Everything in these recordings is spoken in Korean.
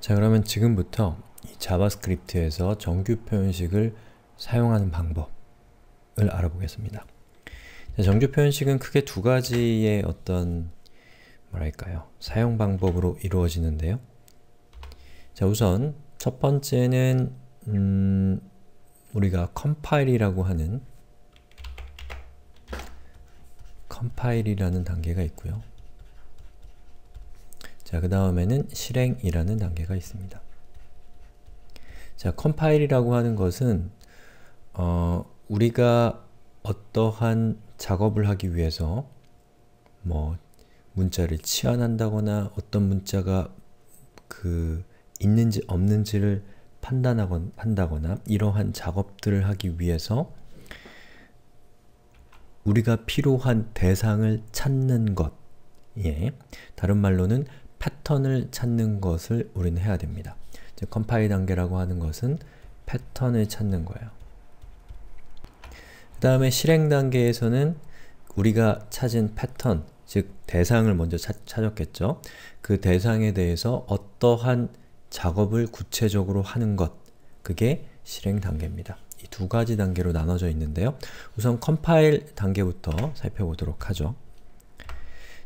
자 그러면 지금부터 이 자바스크립트에서 정규 표현식을 사용하는 방법을 알아보겠습니다. 자, 정규 표현식은 크게 두 가지의 어떤 뭐랄까요 사용 방법으로 이루어지는데요. 자 우선 첫 번째는 음, 우리가 컴파일이라고 하는 컴파일이라는 단계가 있고요. 자, 그 다음에는 실행이라는 단계가 있습니다. 자, 컴파일이라고 하는 것은 어, 우리가 어떠한 작업을 하기 위해서 뭐 문자를 치환한다거나 어떤 문자가 그 있는지 없는지를 판단하거나 이러한 작업들을 하기 위해서 우리가 필요한 대상을 찾는 것 예. 다른 말로는 패턴을 찾는 것을 우리는 해야 됩니다. 이제 컴파일 단계라고 하는 것은 패턴을 찾는 거예요. 그 다음에 실행 단계에서는 우리가 찾은 패턴, 즉 대상을 먼저 찾, 찾았겠죠. 그 대상에 대해서 어떠한 작업을 구체적으로 하는 것, 그게 실행 단계입니다. 이 두 가지 단계로 나눠져 있는데요. 우선 컴파일 단계부터 살펴보도록 하죠.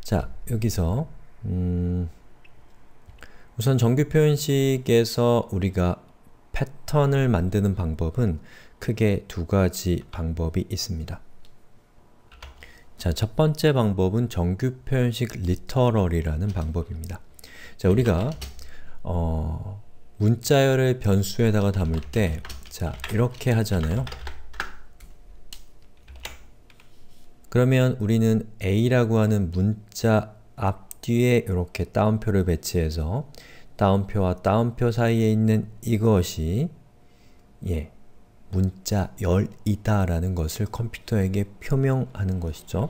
자, 여기서 음... 우선 정규 표현식에서 우리가 패턴을 만드는 방법은 크게 두 가지 방법이 있습니다. 자, 첫 번째 방법은 정규 표현식 리터럴이라는 방법입니다. 자, 우리가 어, 문자열의 변수에다가 담을 때 자, 이렇게 하잖아요. 그러면 우리는 a라고 하는 문자 뒤에 이렇게 따옴표를 배치해서 따옴표와 따옴표 사이에 있는 이것이 예, 문자 열이다라는 것을 컴퓨터에게 표명하는 것이죠.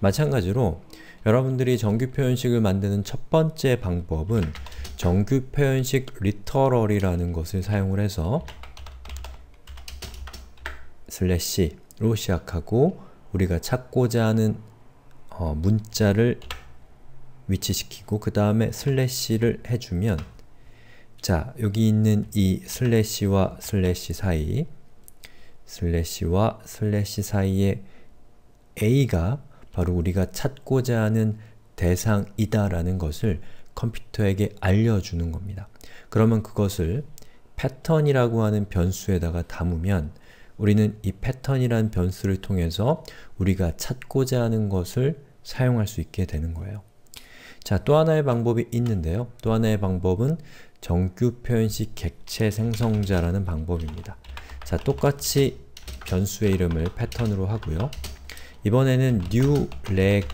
마찬가지로 여러분들이 정규 표현식을 만드는 첫 번째 방법은 정규 표현식 리터럴이라는 것을 사용을 해서 슬래시로 시작하고 우리가 찾고자 하는 어, 문자를 위치시키고 그 다음에 슬래시를 해주면 자, 여기 있는 이 슬래시와 슬래시 사이 슬래시와 슬래시 사이에 a가 바로 우리가 찾고자 하는 대상이다라는 것을 컴퓨터에게 알려주는 겁니다. 그러면 그것을 패턴이라고 하는 변수에다가 담으면 우리는 이 패턴이란 변수를 통해서 우리가 찾고자 하는 것을 사용할 수 있게 되는 거예요. 자, 또 하나의 방법이 있는데요. 또 하나의 방법은 정규 표현식 객체 생성자라는 방법입니다. 자, 똑같이 변수의 이름을 패턴으로 하고요. 이번에는 new reg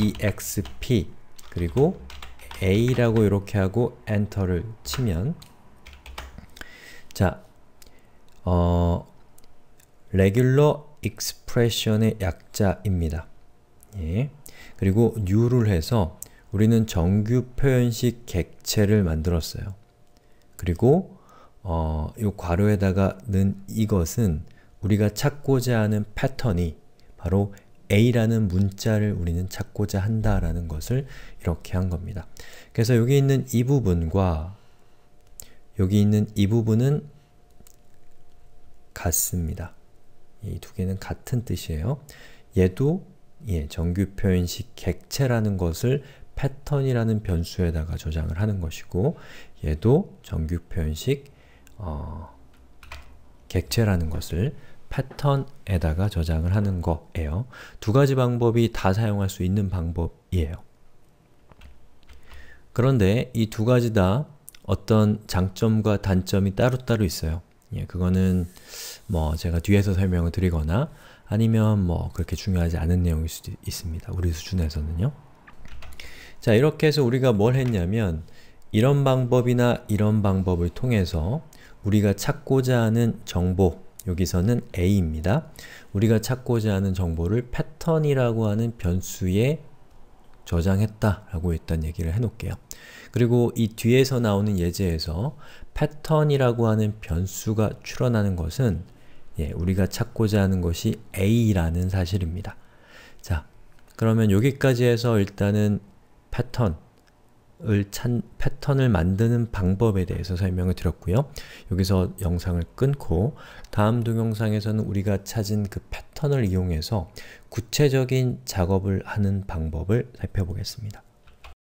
exp 그리고 a라고 이렇게 하고 엔터를 치면 자, 어, regular expression의 약자입니다. 예. 그리고 new를 해서 우리는 정규 표현식 객체를 만들었어요. 그리고 어, 이 괄호에다가 는 이것은 우리가 찾고자 하는 패턴이 바로 a라는 문자를 우리는 찾고자 한다라는 것을 이렇게 한 겁니다. 그래서 여기 있는 이 부분과 여기 있는 이 부분은 같습니다. 이 두 개는 같은 뜻이에요. 얘도 예, 정규 표현식 객체라는 것을 패턴이라는 변수에다가 저장을 하는 것이고 얘도 정규 표현식 어, 객체라는 것을 패턴에다가 저장을 하는 거예요. 두 가지 방법이 다 사용할 수 있는 방법이에요. 그런데 이 두 가지 다 어떤 장점과 단점이 따로따로 있어요. 예, 그거는 뭐 제가 뒤에서 설명을 드리거나 아니면 뭐 그렇게 중요하지 않은 내용일 수도 있습니다. 우리 수준에서는요. 자, 이렇게 해서 우리가 뭘 했냐면 이런 방법이나 이런 방법을 통해서 우리가 찾고자 하는 정보, 여기서는 a입니다. 우리가 찾고자 하는 정보를 패턴이라고 하는 변수에 저장했다 라고 했던 얘기를 해놓을게요. 그리고 이 뒤에서 나오는 예제에서 패턴이라고 하는 변수가 출현하는 것은 예, 우리가 찾고자 하는 것이 a라는 사실입니다. 자, 그러면 여기까지 해서 일단은 패턴을 찬, 패턴을 만드는 방법에 대해서 설명을 드렸고요. 여기서 영상을 끊고 다음 동영상에서는 우리가 찾은 그 패턴을 이용해서 구체적인 작업을 하는 방법을 살펴보겠습니다.